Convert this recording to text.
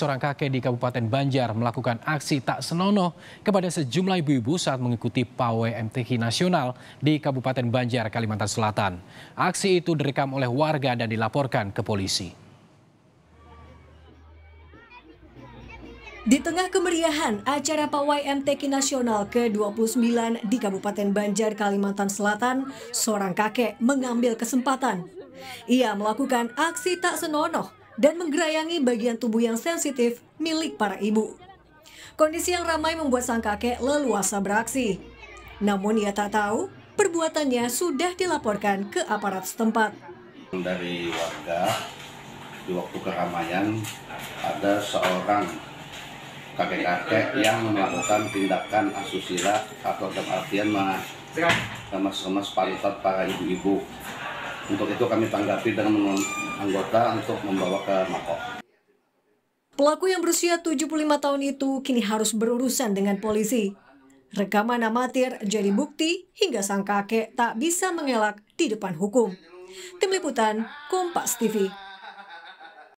Seorang kakek di Kabupaten Banjar melakukan aksi tak senonoh kepada sejumlah ibu-ibu saat mengikuti pawai MTQ nasional di Kabupaten Banjar, Kalimantan Selatan. Aksi itu direkam oleh warga dan dilaporkan ke polisi. Di tengah kemeriahan acara pawai MTQ Nasional ke-29 di Kabupaten Banjar, Kalimantan Selatan, seorang kakek mengambil kesempatan. Ia melakukan aksi tak senonoh dan menggerayangi bagian tubuh yang sensitif milik para ibu. Kondisi yang ramai membuat sang kakek leluasa beraksi. Namun ia tak tahu, perbuatannya sudah dilaporkan ke aparat setempat. Dari warga, di waktu keramaian ada seorang kakek-kakek yang melakukan tindakan asusila atau dalam artian mengemas kemas pantat para ibu-ibu untuk itu kami tanggapi dengan anggota untuk membawa ke Mako. Pelaku yang berusia 75 tahun itu kini harus berurusan dengan polisi. Rekaman amatir jadi bukti hingga sang kakek tak bisa mengelak di depan hukum. Tim Liputan, Kompas TV.